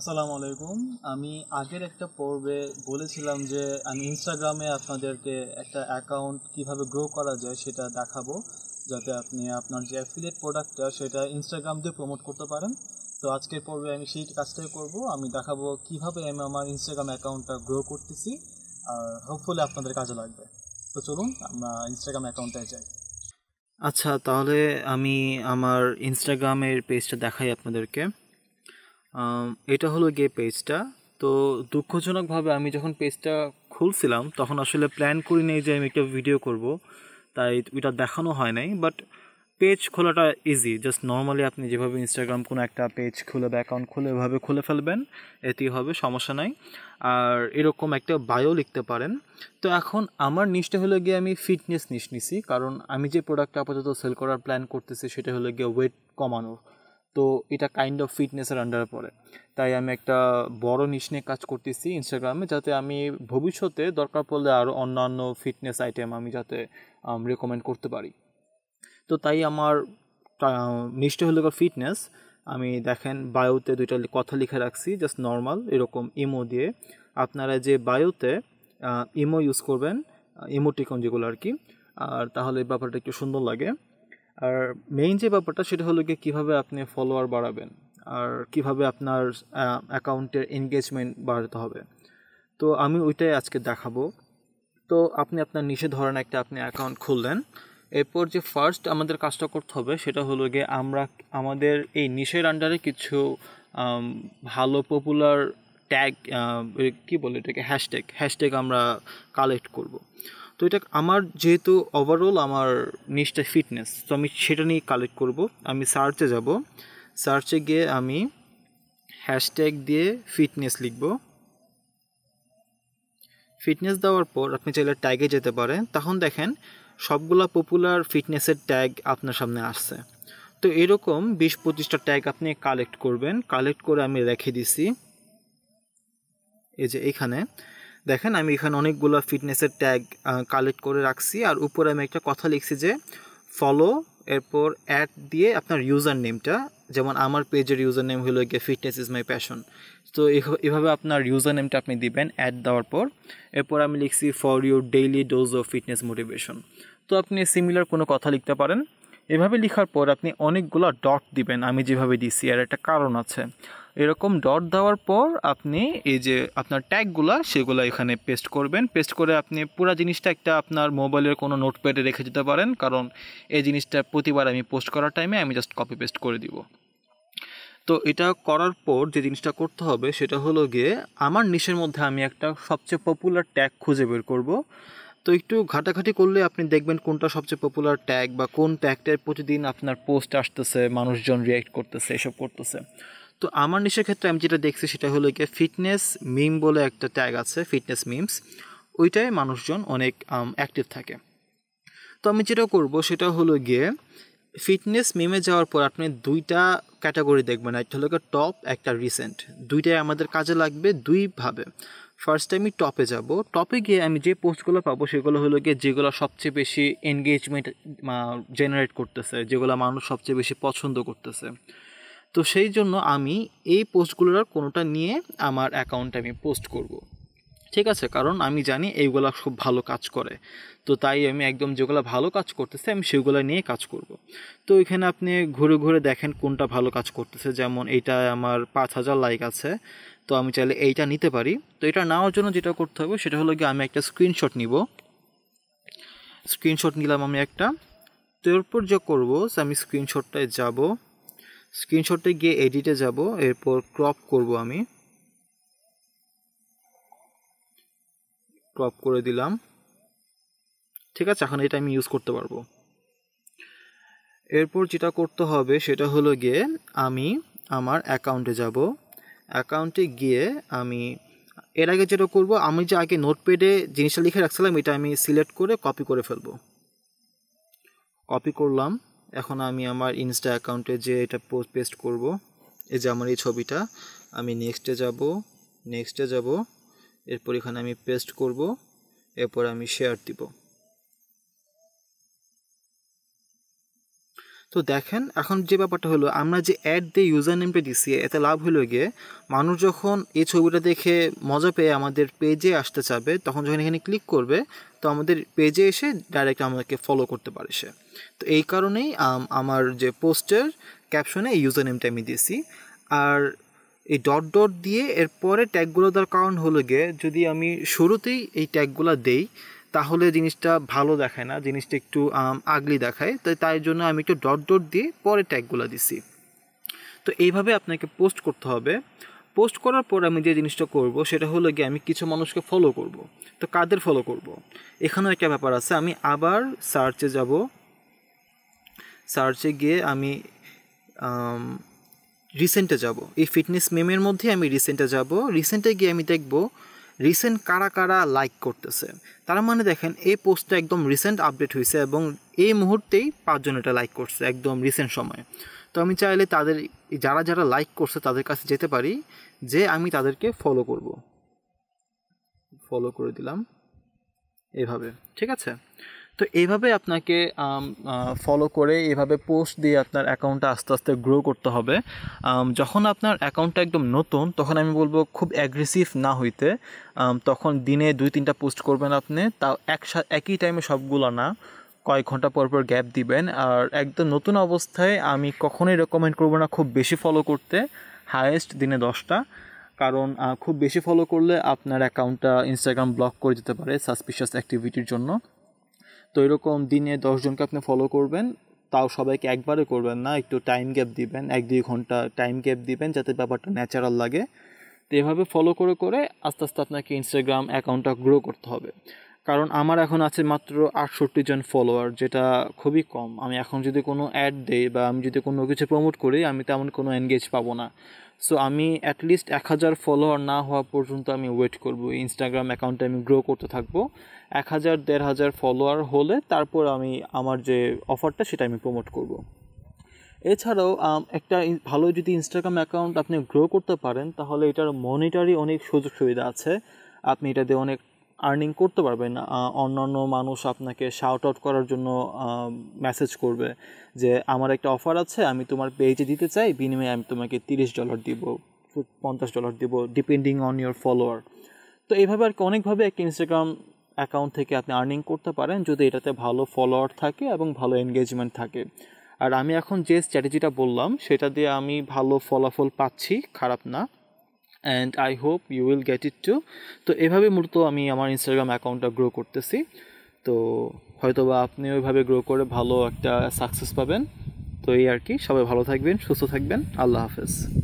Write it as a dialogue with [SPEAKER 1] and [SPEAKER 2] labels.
[SPEAKER 1] আসসালামু আলাইকুম আমি আগের একটা পর্বে বলেছিলাম যে আমি ইনস্টাগ্রামে আপনাদেরকে একটা অ্যাকাউন্ট কিভাবে গ্রো করা যায় সেটা দেখাবো যাতে আপনি আপনার যে অ্যাফিলিয়েট প্রোডাক্টটা সেটা ইনস্টাগ্রাম দিয়ে প্রমোট করতে পারেন তো আজকের পর্বে আমি সেই কাজটাই করব আমি দেখাবো কিভাবে আমি আমার ইনস্টাগ্রাম অ্যাকাউন্টটা গ্রো করতেছি আর হোপফুলি আপনাদের কাজে লাগবে তো চলুন আমরা ইনস্টাগ্রাম অ্যাকাউন্টটায় যাই আচ্ছা তাহলে আমি আমার ইনস্টাগ্রামের পেজটা দেখাই আপনাদেরকে এটা হলো গিয়ে পেজটা তো দুঃখজনকভাবে আমি যখন পেজটা খুলছিলাম তখন আসলে প্ল্যান করি নেই যে আমি একটা ভিডিও করব তাই ওইটা দেখানো হয় নাই বাট পেজ খোলাটা ইজি জাস্ট নর্মালি আপনি যেভাবে ইনস্টাগ্রাম কোনো একটা পেজ খুলে বা অ্যাকাউন্ট খুলে এভাবে খুলে ফেলবেন এতেই হবে সমস্যা নাই আর এরকম একটা বায়ো লিখতে পারেন তো এখন আমার নিচটা হলে গিয়ে আমি ফিটনেস নিশ নিছি কারণ আমি যে প্রোডাক্ট আপাতত সেল করার প্ল্যান করতেছি সেটা হলো গিয়ে ওয়েট কমানোর তো এটা কাইন্ড অফ ফিটনেসের আন্ডারে পড়ে তাই আমি একটা বড় নিশ নিয়ে কাজ করতেছি ইনস্টাগ্রামে যাতে আমি ভবিষ্যতে দরকার পড়লে আরও অন্যান্য ফিটনেস আইটেম আমি যাতে রেকমেন্ড করতে পারি তো তাই আমার নিশ্চয় হলো ফিটনেস আমি দেখেন বায়োতে দুইটা কথা লিখে রাখছি জাস্ট নর্মাল এরকম ইমো দিয়ে আপনারা যে বায়োতে ইমো ইউজ করবেন ইমোটিকন যেগুলো আর কি আর তাহলে ব্যাপারটা একটু সুন্দর লাগে আর মেইন যে ব্যাপারটা সেটা হলো গিয়ে কীভাবে আপনি ফলোয়ার বাড়াবেন আর কিভাবে আপনার অ্যাকাউন্টের এনগেজমেন্ট বাড়াতে হবে তো আমি ওইটাই আজকে দেখাবো তো আপনি আপনার নিষেধ ধরেন একটা আপনি অ্যাকাউন্ট খুললেন এরপর যে ফার্স্ট আমাদের কাজটা করতে হবে সেটা হলো গিয়ে আমরা আমাদের এই নিষের আন্ডারে কিছু ভালো পপুলার ট্যাগ কি বলে এটাকে হ্যাশট্যাগ হ্যাশট্যাগ আমরা কালেক্ট করব তো এটা আমার যেহেতু ওভারঅল আমার নিচটা ফিটনেস তো আমি সেটা নিয়ে কালেক্ট করব আমি সার্চে যাব সার্চে গিয়ে আমি হ্যাশট্যাগ দিয়ে ফিটনেস লিখব ফিটনেস দেওয়ার পর আপনি চাইলে ট্যাগে যেতে পারেন তখন দেখেন সবগুলা পপুলার ফিটনেসের ট্যাগ আপনার সামনে আসছে তো এরকম বিশ পঁচিশটা ট্যাগ আপনি কালেক্ট করবেন কালেক্ট করে আমি রেখে দিছি এই যে এখানে দেখেন আমি এখানে অনেকগুলো ফিটনেসের ট্যাগ কালেক্ট করে রাখছি আর উপরে আমি একটা কথা লিখছি যে ফলো এরপর অ্যাড দিয়ে আপনার ইউজার নেমটা যেমন আমার পেজের ইউজার নেম হলো গিয়ে ফিটনেস ইজ মাই প্যাশন তো এভাবে আপনার ইউজার নেমটা আপনি দিবেন অ্যাড দেওয়ার পর এরপর আমি লিখছি for your daily dose of fitness motivation তো আপনি সিমিলার কোনো কথা লিখতে পারেন এভাবে লেখার পর আপনি অনেকগুলো ডট দিবেন আমি যেভাবে দিছি আর একটা কারণ আছে এরকম ডট দেওয়ার পর আপনি এই যে আপনার ট্যাগগুলো সেগুলো এখানে পেস্ট করবেন পেস্ট করে আপনি পুরো জিনিসটা একটা আপনার মোবাইলের কোনো নোটপ্যাডে রেখে দিতে পারেন কারণ এই জিনিসটা প্রতিবার আমি পোস্ট করার টাইমে আমি জাস্ট কপি পেস্ট করে দিব তো এটা করার পর যে জিনিসটা করতে হবে সেটা হলো গিয়ে আমার নিশের মধ্যে আমি একটা সবচেয়ে পপুলার ট্যাগ খুঁজে বের করব তো একটু ঘাটাঘাটি করলে আপনি দেখবেন কোনটা সবচেয়ে পপুলার ট্যাগ বা কোন ট্যাগটায় প্রতিদিন আপনার পোস্ট আসতেছে মানুষজন রিয়াক্ট করতেছে এসব করতেছে তো আমার নিশের ক্ষেত্রে আমি যেটা দেখছি সেটা হলো গিয়ে ফিটনেস মিম বলে একটা ট্যাগ আছে ফিটনেস মিমস ওইটায় মানুষজন অনেক অ্যাক্টিভ থাকে তো আমি যেটা করব সেটা হলো গিয়ে ফিটনেস মিমে যাওয়ার পর আপনি দুইটা ক্যাটাগরি দেখবেন একটা হলো টপ একটা রিসেন্ট দুইটাই আমাদের কাজে লাগবে দুইভাবে ফার্স্টে আমি টপে যাব টপে গিয়ে আমি যে পোস্টগুলো পাবো সেগুলো হলো গিয়ে যেগুলো সবচেয়ে বেশি এনগেজমেন্ট জেনারেট করতেছে যেগুলো মানুষ সবচেয়ে বেশি পছন্দ করতেছে তো সেই জন্য আমি এই পোস্টগুলোর কোনোটা নিয়ে আমার অ্যাকাউন্টে আমি পোস্ট করব ঠিক আছে কারণ আমি জানি এইগুলা খুব ভালো কাজ করে তো তাই আমি একদম যেগুলো ভালো কাজ করতেছে আমি সেগুলো নিয়ে কাজ করব। তো এখানে আপনি ঘুরে ঘুরে দেখেন কোনটা ভালো কাজ করতেছে যেমন এইটা আমার পাঁচ হাজার লাইক আছে তো আমি চাইলে এইটা নিতে পারি তো এটা নেওয়ার জন্য যেটা করতে হবে সেটা হলো গিয়ে আমি একটা স্ক্রিনশট নিব স্ক্রিনশট নিলাম আমি একটা তো এরপর যা করবো আমি স্ক্রিনশটটায় যাব স্ক্রিনশটে গিয়ে এডিটে যাব এরপর ক্রপ করব আমি ক্রপ করে দিলাম ঠিক আছে এখন এটা আমি ইউজ করতে পারবো এরপর যেটা করতে হবে সেটা হলো গিয়ে আমি আমার অ্যাকাউন্টে যাব অ্যাকাউন্টে গিয়ে আমি এর আগে যেটা করব আমি যে আগে নোটপ্যাডে জিনিসটা লিখে রাখছিলাম এটা আমি সিলেক্ট করে কপি করে ফেলব কপি করলাম এখন আমি আমার ইনস্টা অ্যাকাউন্টে যে এটা পোস্ট পেস্ট করবো এই যে আমার এই ছবিটা আমি নেক্সটে যাব নেক্সটে যাব এরপর এখানে আমি পেস্ট করব এরপর আমি শেয়ার দিব তো দেখেন এখন যে ব্যাপারটা হলো আমরা যে অ্যাড দিয়ে ইউজার নেমটা দিছি এতে লাভ হলো গিয়ে মানুষ যখন এই ছবিটা দেখে মজা পেয়ে আমাদের পেজে আসতে চাবে তখন যখন এখানে ক্লিক করবে তো আমাদের পেজে এসে ডাইরেক্ট আমাকে ফলো করতে পারে সে তো এই কারণেই আমার যে পোস্টের ক্যাপশনে ইউজার নেমটা আমি দিয়েছি আর এই ডট ডট দিয়ে এরপরে ট্যাগগুলো দেওয়ার কারণ হলো গিয়ে যদি আমি শুরুতেই এই ট্যাগগুলো দেই তাহলে জিনিসটা ভালো দেখায় না জিনিসটা একটু আগলি দেখায় তাই তাই জন্য আমি একটু ডট ডট দিয়ে পরে ট্যাগগুলো দিছি তো এইভাবে আপনাকে পোস্ট করতে হবে পোস্ট করার পর আমি যে জিনিসটা করব সেটা হলো গিয়ে আমি কিছু মানুষকে ফলো করব তো কাদের ফলো করব এখানেও একটা ব্যাপার আছে আমি আবার সার্চে যাব সার্চে গিয়ে আমি রিসেন্টে যাব এই ফিটনেস মেমের মধ্যে আমি রিসেন্টে যাব রিসেন্টে গিয়ে আমি দেখব রিসেন্ট কারা কারা লাইক করতেছে তার মানে দেখেন এই পোস্টটা একদম রিসেন্ট আপডেট হয়েছে এবং এই মুহূর্তেই পাঁচজন এটা লাইক করছে একদম রিসেন্ট সময়ে তো আমি চাইলে তাদের যারা যারা লাইক করছে তাদের কাছে যেতে পারি যে আমি তাদেরকে ফলো করব ফলো করে দিলাম এভাবে ঠিক আছে তো এইভাবে আপনাকে ফলো করে এভাবে পোস্ট দিয়ে আপনার অ্যাকাউন্টটা আস্তে আস্তে গ্রো করতে হবে যখন আপনার অ্যাকাউন্টটা একদম নতুন তখন আমি বলবো খুব অ্যাগ্রেসিভ না হইতে তখন দিনে দুই তিনটা পোস্ট করবেন আপনি তাও একসাথে একই টাইমে সবগুলো না কয়েক ঘন্টা পর পর গ্যাপ দিবেন আর একদম নতুন অবস্থায় আমি কখনোই রেকমেন্ড করবো না খুব বেশি ফলো করতে হায়েস্ট দিনে দশটা কারণ খুব বেশি ফলো করলে আপনার অ্যাকাউন্টটা ইনস্টাগ্রাম ব্লক করে যেতে পারে সাসপিশিয়াস অ্যাক্টিভিটির জন্য তো এরকম দিনে দশজনকে আপনি ফলো করবেন তাও সবাইকে একবারে করবেন না একটু টাইম গ্যাপ দিবেন এক দুই ঘন্টা টাইম গ্যাপ দিবেন যাতে ব্যাপারটা ন্যাচারাল লাগে তো এভাবে ফলো করে করে আস্তে আস্তে আপনাকে ইনস্টাগ্রাম অ্যাকাউন্টটা গ্রো করতে হবে কারণ আমার এখন আছে মাত্র আটষট্টি জন ফলোয়ার যেটা খুবই কম আমি এখন যদি কোনো অ্যাড দেই বা আমি যদি কোনো কিছু প্রমোট করি আমি তেমন কোনো এনগেজ পাবো না সো আমি অ্যাটলিস্ট এক হাজার ফলোয়ার না হওয়া পর্যন্ত আমি ওয়েট করব ইনস্টাগ্রাম অ্যাকাউন্টে আমি গ্রো করতে থাকবো এক হাজার দেড় হাজার ফলোয়ার হলে তারপর আমি আমার যে অফারটা সেটা আমি প্রমোট করব। এছাড়াও একটা ভালো যদি ইনস্টাগ্রাম অ্যাকাউন্ট আপনি গ্রো করতে পারেন তাহলে এটার মনিটারি অনেক সুযোগ সুবিধা আছে আপনি এটা দিয়ে অনেক আর্নিং করতে পারবেন অন্যান্য মানুষ আপনাকে শাউট আউট করার জন্য মেসেজ করবে যে আমার একটা অফার আছে আমি তোমার পেজে দিতে চাই বিনিময়ে আমি তোমাকে তিরিশ ডলার দিব পঞ্চাশ ডলার দিব ডিপেন্ডিং অন ইয়োর ফলোয়ার তো এইভাবে আর কি অনেকভাবে একটা ইনস্টাগ্রাম অ্যাকাউন্ট থেকে আপনি আর্নিং করতে পারেন যদি এটাতে ভালো ফলোয়ার থাকে এবং ভালো এনগেজমেন্ট থাকে আর আমি এখন যে স্ট্র্যাটেজিটা বললাম সেটা দিয়ে আমি ভালো ফলাফল পাচ্ছি খারাপ না and I hope you will get it too তো এভাবে মূলত আমি আমার ইনস্টাগ্রাম অ্যাকাউন্টটা গ্রো করতেছি তো হয়তো বা আপনি ওইভাবে গ্রো করে ভালো একটা সাকসেস পাবেন তো এই আর কি সবাই ভালো থাকবেন সুস্থ থাকবেন আল্লাহ হাফেজ